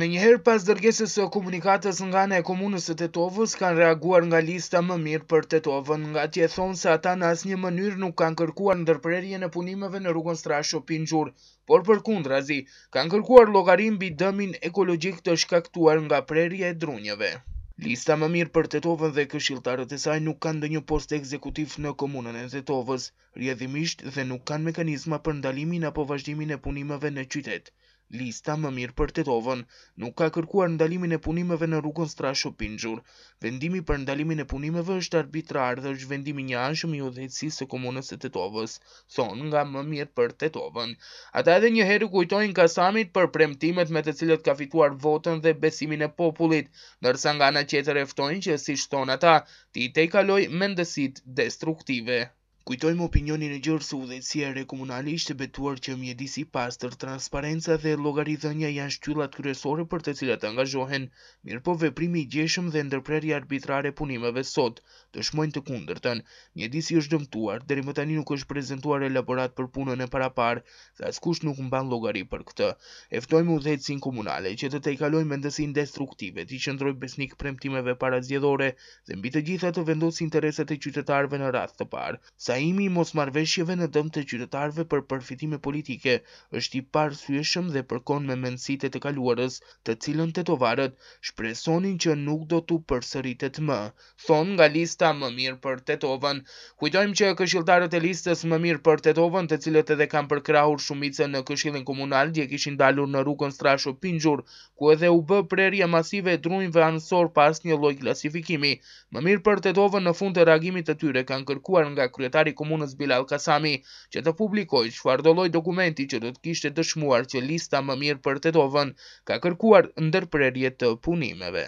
Me njëherë pas dërgesës së komunikatës nga në e komunës të Tetovës, kanë reaguar nga lista më mirë për Tetovën, nga tje thonë se ata në asë një mënyrë nuk kanë kërkuar në dërprerje në punimeve në rrugën strasho pingjur, por për kundra kanë kërkuar logarim bi dëmin ekologjik të shkaktuar nga prerje e drunjeve. Lista më mirë për Tetovën dhe këshiltarët e saj nuk kanë dë një post ekzekutif në komunën e Tetovës, rjedhimisht dhe nuk kanë mekanizma për ndalimin apo vazhdimin e punimeve në qytet lista më mirë për Tetovën nuk ka kërkuar ndalimin e punimeve në rrugën Strasho Pinxhur. Vendimi për ndalimin e punimeve është arbitrar dhe është vendimi i njëanshëm i udhëheqësisë së komunës së Tetovës, thon nga më mirë për Tetovën. Ata edhe një herë kujtojnë Kasamit për premtimet me të cilët ka fituar votën dhe besimin e popullit, ndërsa nga ana tjetër e ftojnë që siç thon ata, ti tej kaloj mendësit destruktive. Kujtojmë opinionin e gjërë së udhetsia e rekomunalisht e betuar që mjedisi pas tër transparenca dhe logarithënja janë shtyllat kryesore për të cilat angazhohen, mirë po veprimi i gjeshëm dhe ndërpreri arbitrare punimeve sot, të shmojnë të kundër Mjedisi është dëmtuar, dheri më tani nuk është prezentuar elaborat për punën e para parë, dhe asë nuk mban logari për këtë. Eftojmë udhetsin komunale që të te i kaloj me ndësin destruktive, të i qëndroj besnik premtimeve para dhe mbi të gjitha të vendosë interesat e qytetarve në rath të parë. Sajimi i mosmarveshjeve në dëm të qytetarve për përfitime politike është i parë syeshëm dhe përkon me mendësit e të kaluarës të cilën të tovarët shpresonin që nuk do të përsëritet më. Thonë nga lista më mirë për të tovën. Kujtojmë që këshildarët e listës më mirë për të tovën të cilët edhe kam përkrahur shumice në këshilin komunal dje kishin dalur në rukën strasho pingjur, ku edhe u bë prerje masive drunjve ansor pas një loj klasifikimi. Më mirë për të tovën në fund të reagimit të tyre kanë kërkuar nga kryetar i komunës Bilal Kasami që të publikoj që fardoloj dokumenti që do të kishtë dëshmuar që lista më mirë për të dovën ka kërkuar ndërprerje të punimeve.